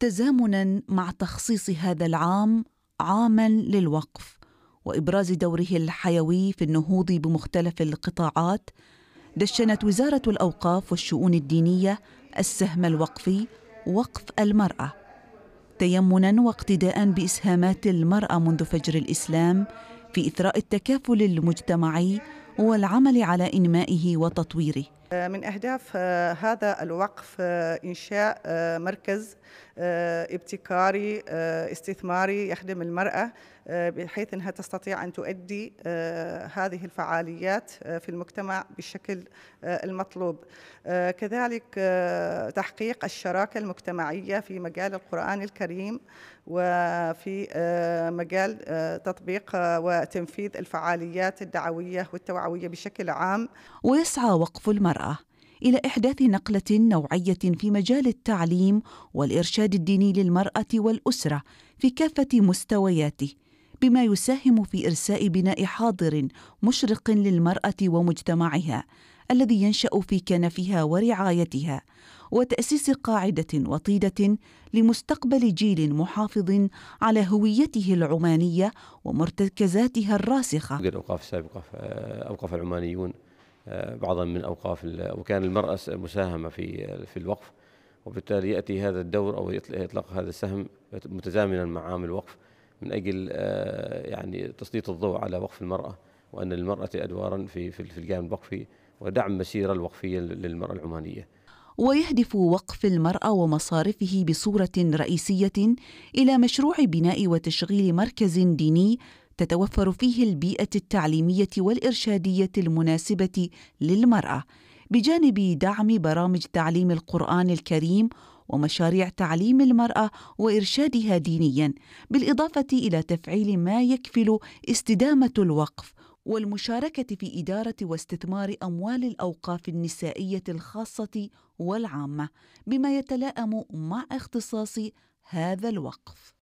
تزامنا مع تخصيص هذا العام عاما للوقف وابراز دوره الحيوي في النهوض بمختلف القطاعات دشنت وزاره الاوقاف والشؤون الدينيه السهم الوقفي وقف المراه تيمنا واقتداء باسهامات المراه منذ فجر الاسلام في اثراء التكافل المجتمعي والعمل على انمائه وتطويره آه، من أهداف آه، هذا الوقف آه، إنشاء مركز ابتكاري استثماري يخدم المرأة آه، بحيث أنها تستطيع أن تؤدي آه، هذه الفعاليات آه، في المجتمع بالشكل المطلوب كذلك تحقيق الشراكة المجتمعية في مجال القرآن الكريم وفي مجال تطبيق وتنفيذ الفعاليات الدعوية والتوعوية بشكل عام ويسعى وقف المرأة الى احداث نقله نوعيه في مجال التعليم والارشاد الديني للمراه والاسره في كافه مستوياته بما يساهم في إرساء بناء حاضر مشرق للمرأة ومجتمعها الذي ينشأ في كنفها ورعايتها وتأسيس قاعدة وطيدة لمستقبل جيل محافظ على هويته العمانية ومرتكزاتها الراسخة الأوقاف السابقة آه، أوقاف العمانيون آه، بعضا من أوقاف وكان المرأة مساهمة في في الوقف وبالتالي يأتي هذا الدور أو يطلق هذا السهم متزامنا مع عام الوقف من اجل آه، يعني تسليط الضوء على وقف المراه وان للمراه ادوارا في في الجانب الوقفي ودعم المسيره الوقفيه للمراه العمانيه. ويهدف وقف المرأة ومصارفه بصورة رئيسية إلى مشروع بناء وتشغيل مركز ديني تتوفر فيه البيئة التعليمية والإرشادية المناسبة للمرأة بجانب دعم برامج تعليم القرآن الكريم ومشاريع تعليم المرأة وإرشادها دينيا بالإضافة إلى تفعيل ما يكفل استدامة الوقف والمشاركة في إدارة واستثمار أموال الأوقاف النسائية الخاصة والعامة بما يتلائم مع اختصاص هذا الوقف